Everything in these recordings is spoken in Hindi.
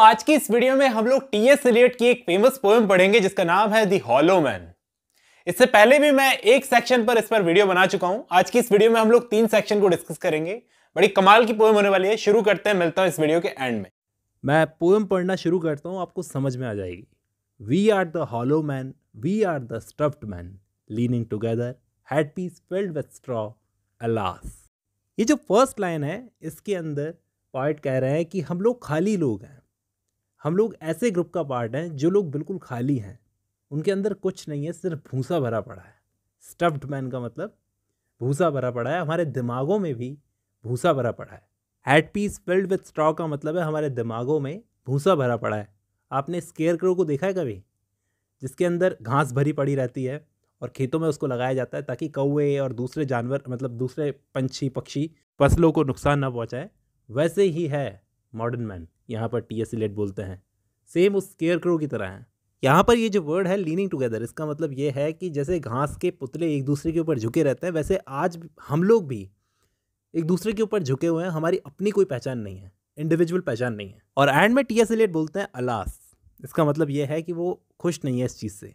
आज की इस वीडियो में हम लोग टी एस एलियट की एक फेमस पोएम पढ़ेंगे जिसका नाम है दी हॉलो मैन इससे पहले भी मैं एक सेक्शन पर इस पर वीडियो बना चुका हूं आज की इस वीडियो में हम लोग तीन सेक्शन को डिस्कस करेंगे बड़ी कमाल की पोएम होने वाली है शुरू करते हैं मिलता हूं इस वीडियो के एंड में मैं पोएम पढ़ना शुरू करता हूं आपको समझ में आ जाएगी we are the hollow man we are the stuffed man leaning together headpiece filled with straw alas ये जो फर्स्ट लाइन है इसके अंदर पॉइंट कह रहे हैं कि हम लोग खाली लोग हैं हम लोग ऐसे ग्रुप का पार्ट हैं जो लोग बिल्कुल खाली हैं उनके अंदर कुछ नहीं है सिर्फ भूसा भरा पड़ा है स्टफ्ड मैन का मतलब भूसा भरा पड़ा है हमारे दिमागों में भी भूसा भरा पड़ा है headpiece filled with straw का मतलब है हमारे दिमागों में भूसा भरा पड़ा है आपने स्केयर क्रो को देखा है कभी जिसके अंदर घास भरी पड़ी रहती है और खेतों में उसको लगाया जाता है ताकि कौए और दूसरे जानवर मतलब दूसरे पंछी पक्षी फसलों को नुकसान ना पहुँचाए वैसे ही है मॉडर्न मैन यहाँ पर टी एस लेट बोलते हैं सेम उस केयर क्रो की तरह है यहाँ पर ये जो वर्ड है लीनिंग टुगेदर इसका मतलब ये है कि जैसे घास के पुतले एक दूसरे के ऊपर झुके रहते हैं वैसे आज हम लोग भी एक दूसरे के ऊपर झुके हुए हैं हमारी अपनी कोई पहचान नहीं है इंडिविजुअल पहचान नहीं है और एंड में टी एस एलियट बोलते हैं अलास इसका मतलब ये है कि वो खुश नहीं है इस चीज़ से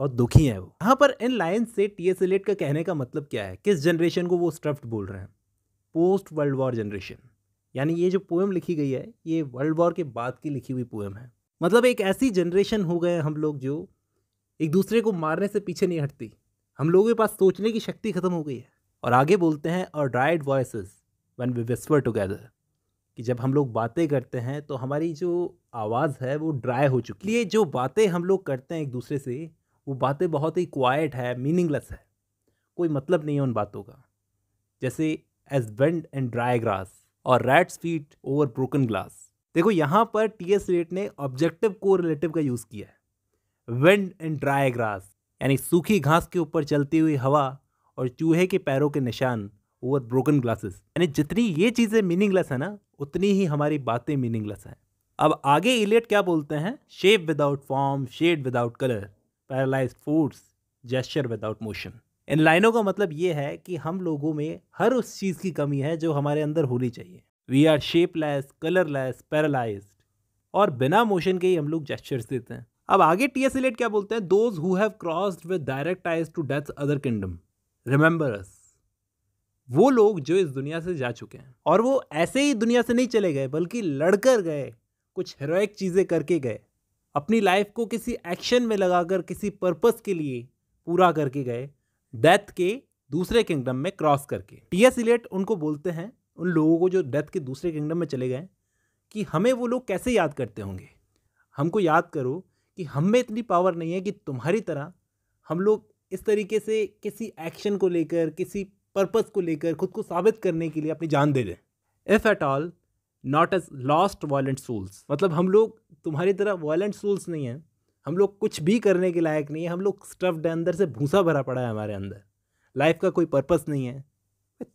और दुखी है वो यहाँ पर इन लाइन से टी एस एलियट का कहने का मतलब क्या है किस जनरेशन को वो स्ट्रफ्ट बोल रहे हैं पोस्ट वर्ल्ड वॉर जनरेशन यानी ये जो पोएम लिखी गई है ये वर्ल्ड वॉर के बाद की लिखी हुई पोएम है मतलब एक ऐसी जनरेशन हो गए हम लोग जो एक दूसरे को मारने से पीछे नहीं हटती हम लोगों के पास सोचने की शक्ति खत्म हो गई है और आगे बोलते हैं और dried voice when we whisper together कि जब हम लोग बातें करते हैं तो हमारी जो आवाज़ है वो ड्राई हो चुकी है जो बातें हम लोग करते हैं एक दूसरे से वो बातें बहुत ही क्वाइट है मीनिंगलेस है कोई मतलब नहीं है उन बातों का जैसे as wind and dry grass और rats feet over broken glass देखो यहाँ पर टी एस रेट ने ऑब्जेक्टिव को रिलेटिव का यूज़ किया है विंड एंड ड्राई ग्रास यानी सूखी घास के ऊपर चलती हुई हवा और चूहे के पैरों के निशान ओवर ब्रोकन ग्लासेस यानी जितनी ये चीज़ें मीनिंगलेस है ना उतनी ही हमारी बातें मीनिंगलेस हैं अब आगे इलेट क्या बोलते हैं shape without form shade without colour paralyse force gesture without motion इन लाइनों का मतलब ये है कि हम लोगों में हर उस चीज़ की कमी है जो हमारे अंदर होनी चाहिए we are shapeless colourless paralyse और बिना मोशन के ही हम लोग जेस्चर्स देते हैं अब आगे टी एस क्या बोलते हैं those who have crossed with direct eyes to death other kingdom remember us वो लोग जो इस दुनिया से जा चुके हैं और वो ऐसे ही दुनिया से नहीं चले गए बल्कि लड़कर गए कुछ हेरोइक चीज़ें करके गए अपनी लाइफ को किसी एक्शन में लगाकर किसी पर्पस के लिए पूरा करके गए डेथ के दूसरे किंगडम में क्रॉस करके टी एस इलेट उनको बोलते हैं उन लोगों को जो डेथ के दूसरे किंगडम में चले गए कि हमें वो लोग कैसे याद करते होंगे हमको याद करो कि हम में इतनी पावर नहीं है कि तुम्हारी तरह हम लोग इस तरीके से किसी एक्शन को लेकर किसी पर्पस को लेकर खुद को साबित करने के लिए अपनी जान दे दें if at all not as lost violent souls मतलब हम लोग तुम्हारी तरह वायलेंट सोल्स नहीं हैं हम लोग कुछ भी करने के लायक नहीं है हम लोग स्टफ्ड है अंदर से भूसा भरा पड़ा है हमारे अंदर लाइफ का कोई पर्पस नहीं है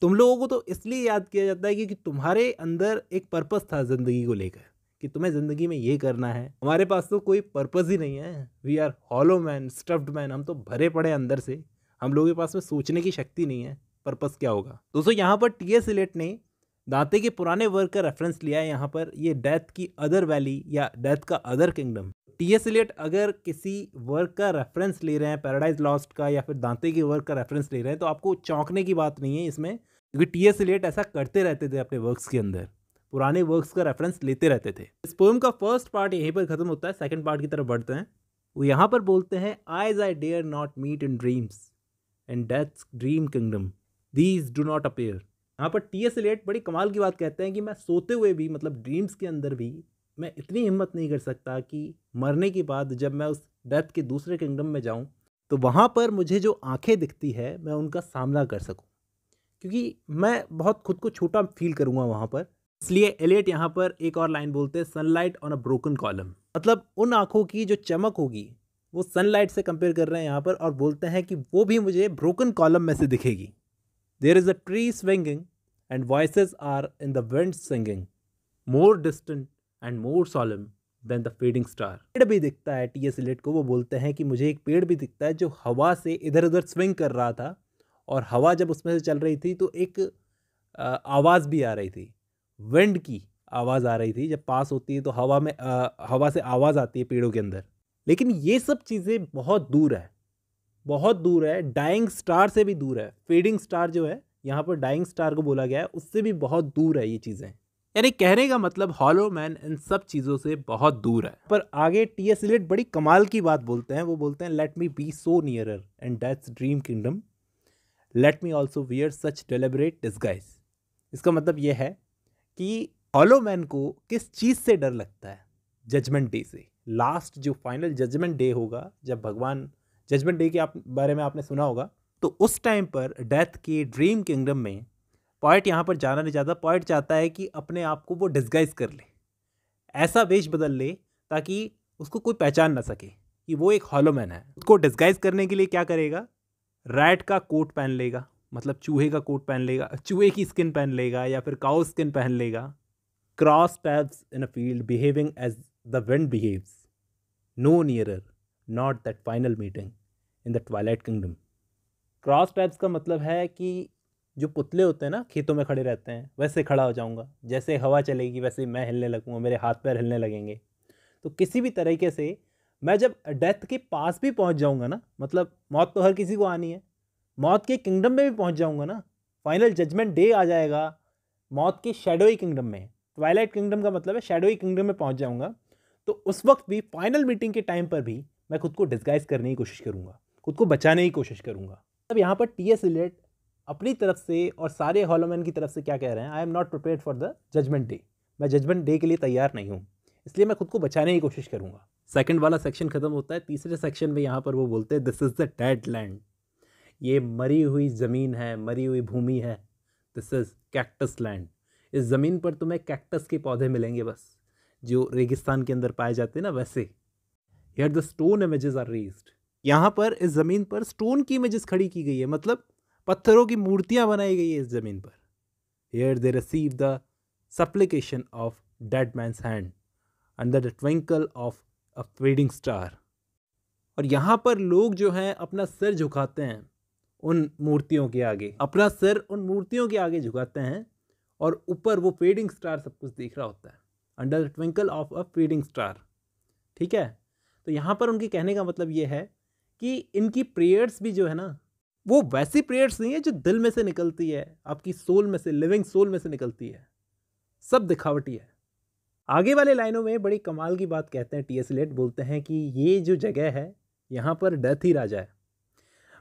तुम लोगों को तो इसलिए याद किया जाता है क्योंकि तुम्हारे अंदर एक पर्पस था ज़िंदगी को लेकर कि तुम्हें ज़िंदगी में ये करना है हमारे पास तो कोई पर्पस ही नहीं है we are hollow man stuffed man हम तो भरे पड़े अंदर से हम लोगों के पास में सोचने की शक्ति नहीं है पर्पस क्या होगा दोस्तों यहाँ पर टी एस इलेट ने दाते के पुराने वर्क का रेफरेंस लिया है यहाँ पर ये डेथ की अदर वैली या डेथ का other kingdom T S Eliot अगर किसी वर्क का रेफरेंस ले रहे हैं पैराडाइज लॉस्ट का या फिर दांते के वर्क का रेफरेंस ले रहे हैं तो आपको चौंकने की बात नहीं है इसमें क्योंकि टी एस एलियट ऐसा करते रहते थे अपने वर्क्स के अंदर पुराने वर्क्स का रेफरेंस लेते रहते थे इस पोएम का फर्स्ट पार्ट यहीं पर ख़त्म होता है सेकेंड पार्ट की तरफ बढ़ते हैं वो यहाँ पर बोलते हैं eyes I dare not meet in dreams and death's dream kingdom these do not appear यहाँ पर टी एस एलियट बड़ी कमाल की बात कहते हैं कि मैं सोते हुए भी मतलब ड्रीम्स के अंदर भी मैं इतनी हिम्मत नहीं कर सकता कि मरने के बाद जब मैं उस डेथ के दूसरे किंगडम में जाऊँ तो वहाँ पर मुझे जो आंखें दिखती है मैं उनका सामना कर सकूँ क्योंकि मैं बहुत खुद को छोटा फील करूँगा वहाँ पर इसलिए एलियट यहाँ पर एक और लाइन बोलते हैं sunlight on a broken column मतलब उन आँखों की जो चमक होगी वो सनलाइट से कंपेयर कर रहे हैं यहाँ पर और बोलते हैं कि वो भी मुझे ब्रोकन कॉलम में से दिखेगी There is a tree swinging, and voices are in the wind singing, more distant and more solemn than the fading star. पेड़ भी दिखता है टी एस इलेट को वो बोलते हैं कि मुझे एक पेड़ भी दिखता है जो हवा से इधर उधर स्विंग कर रहा था और हवा जब उसमें से चल रही थी तो एक आवाज़ भी आ रही थी विंड की आवाज़ आ रही थी जब पास होती है तो हवा में आ, हवा से आवाज़ आती है पेड़ों के अंदर लेकिन ये सब चीज़ें बहुत दूर है बहुत दूर है डाइंग स्टार से भी दूर है फीडिंग स्टार जो है यहाँ पर डाइंग स्टार को बोला गया है उससे भी बहुत दूर है ये चीज़ें यानी कहने का मतलब हॉलो मैन इन सब चीज़ों से बहुत दूर है पर आगे टी एस इलेट बड़ी कमाल की बात बोलते हैं वो बोलते हैं let me be so nearer and death's dream kingdom let me also wear such deliberate disguise इसका मतलब यह है कि हॉलो मैन को किस चीज़ से डर लगता है जजमेंट डे से लास्ट जो फाइनल जजमेंट डे होगा जब भगवान जजमेंट डे के आप बारे में आपने सुना होगा तो उस टाइम पर डेथ के ड्रीम किंगडम में पॉइंट यहाँ पर जाना नहीं चाहता पॉइंट चाहता है कि अपने आप को वो डिस्गाइज कर ले ऐसा वेश बदल ले ताकि उसको कोई पहचान ना सके कि वो एक हॉलोमैन है उसको डिस्गाइज करने के लिए क्या करेगा रैट का कोट पहन लेगा मतलब चूहे का कोट पहन लेगा चूहे की स्किन पहन लेगा या फिर काउ स्किन पहन लेगा cross tabs in a field behaving as the wind behaves no nearer not that final meeting in the twilight kingdom cross types का मतलब है कि जो पुतले होते हैं ना खेतों में खड़े रहते हैं वैसे खड़ा हो जाऊंगा जैसे हवा चलेगी वैसे मैं हिलने लगूंगा मेरे हाथ पैर हिलने लगेंगे तो किसी भी तरीके से मैं जब डेथ के पास भी पहुंच जाऊंगा ना मतलब मौत तो हर किसी को आनी है मौत के किंगडम में भी पहुंच जाऊंगा ना फाइनल जजमेंट डे आ जाएगा मौत के शेडोई किंगडम में ट्वाइलाइट किंगडम का मतलब है शेडोई किंगडम में पहुँच जाऊँगा तो उस वक्त भी फाइनल मीटिंग के टाइम पर भी मैं खुद को डिस्गाइज करने की कोशिश करूँगा खुद को बचाने की कोशिश करूँगा तब यहाँ पर टी एस रिलेट अपनी तरफ से और सारे हॉलोमैन की तरफ से क्या कह रहे हैं I am not prepare for the judgement day मैं जजमेंट डे के लिए तैयार नहीं हूँ इसलिए मैं खुद को बचाने की कोशिश करूँगा सेकेंड वाला सेक्शन ख़त्म होता है तीसरे सेक्शन में यहाँ पर वो बोलते हैं this is the dead land ये मरी हुई ज़मीन है मरी हुई भूमि है दिस इज़ कैक्टस लैंड इस ज़मीन पर तुम्हें कैक्टस के पौधे मिलेंगे बस जो रेगिस्तान के अंदर पाए जाते हैं ना वैसे here the stone images are raised यहाँ पर इस ज़मीन पर स्टोन की इमेजेस खड़ी की गई है मतलब पत्थरों की मूर्तियाँ बनाई गई है इस ज़मीन पर here they receive the supplication of dead man's hand under the twinkle of a fading star और यहाँ पर लोग जो हैं अपना सिर झुकाते हैं उन मूर्तियों के आगे अपना सिर उन मूर्तियों के आगे झुकाते हैं और ऊपर वो फेडिंग स्टार सब कुछ देख रहा होता है under the twinkle of a fading star ठीक है तो यहाँ पर उनके कहने का मतलब ये है कि इनकी प्रेयर्स भी जो है ना वो वैसी प्रेयर्स नहीं है जो दिल में से निकलती है आपकी सोल में से लिविंग सोल में से निकलती है सब दिखावटी है आगे वाले लाइनों में बड़ी कमाल की बात कहते हैं टी एस लेट बोलते हैं कि ये जो जगह है यहाँ पर डेथ ही राजा है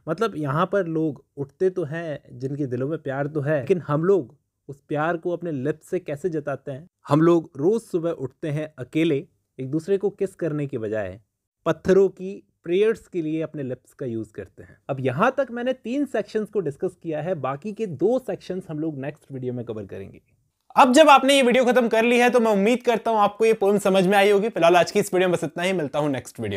मतलब यहाँ पर लोग उठते तो हैं जिनके दिलों में प्यार तो है लेकिन हम लोग उस प्यार को अपने लिप्स से कैसे जताते हैं हम लोग रोज़ सुबह उठते हैं अकेले एक दूसरे को किस करने के बजाय पत्थरों की प्रेयर्स के लिए अपने लिप्स का यूज़ करते हैं अब यहां तक मैंने तीन सेक्शंस को डिस्कस किया है बाकी के दो सेक्शंस हम लोग नेक्स्ट वीडियो में कवर करेंगे अब जब आपने ये वीडियो खत्म कर ली है तो मैं उम्मीद करता हूं आपको ये पोम समझ में आई होगी फिलहाल आज की इस वीडियो में बस इतना ही मिलता हूं नेक्स्ट वीडियो